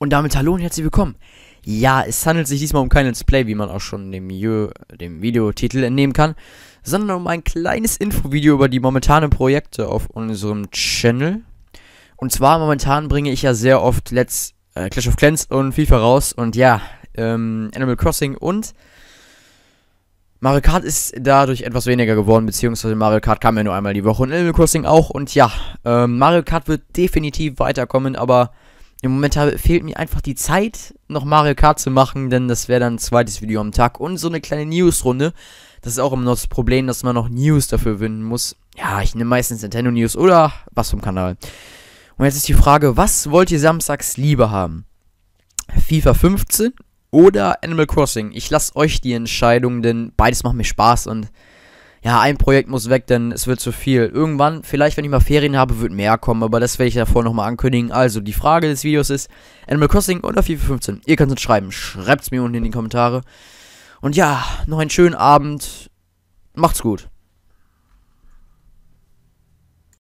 Und damit hallo und herzlich willkommen. Ja, es handelt sich diesmal um kein Let's Play, wie man auch schon dem, Jö, dem Videotitel entnehmen kann, sondern um ein kleines Infovideo über die momentanen Projekte auf unserem Channel. Und zwar momentan bringe ich ja sehr oft Let's äh, Clash of Clans und FIFA raus und ja, ähm, Animal Crossing und Mario Kart ist dadurch etwas weniger geworden, beziehungsweise Mario Kart kam ja nur einmal die Woche und Animal Crossing auch und ja, ähm, Mario Kart wird definitiv weiterkommen, aber im Moment fehlt mir einfach die Zeit, noch Mario Kart zu machen, denn das wäre dann ein zweites Video am Tag. Und so eine kleine News-Runde. Das ist auch immer noch das Problem, dass man noch News dafür finden muss. Ja, ich nehme meistens Nintendo News oder was vom Kanal. Und jetzt ist die Frage, was wollt ihr samstags lieber haben? FIFA 15 oder Animal Crossing? Ich lasse euch die Entscheidung, denn beides macht mir Spaß und ja, ein Projekt muss weg, denn es wird zu viel. Irgendwann, vielleicht wenn ich mal Ferien habe, wird mehr kommen, aber das werde ich davor nochmal ankündigen. Also, die Frage des Videos ist, Animal Crossing oder FIFA 15? Ihr könnt es schreiben, schreibt es mir unten in die Kommentare. Und ja, noch einen schönen Abend, macht's gut.